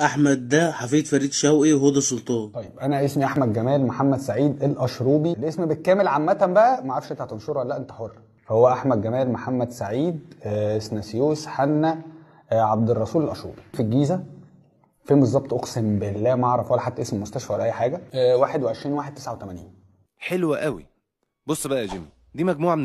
احمد ده حفيد فريد شوقي وهدى سلطان طيب انا اسمي احمد جمال محمد سعيد الاشروبي الاسم بالكامل عامه بقى ما اعرفش انت هتنشره ولا لا انت حر فهو احمد جمال محمد سعيد آه، اسناسيوس حنا آه، عبد الرسول الاشروبي في الجيزه فين بالظبط اقسم بالله ما اعرف ولا حتى اسم المستشفى ولا اي حاجه 21 1 89 حلوه قوي بص بقى يا جيمي دي مجموعه من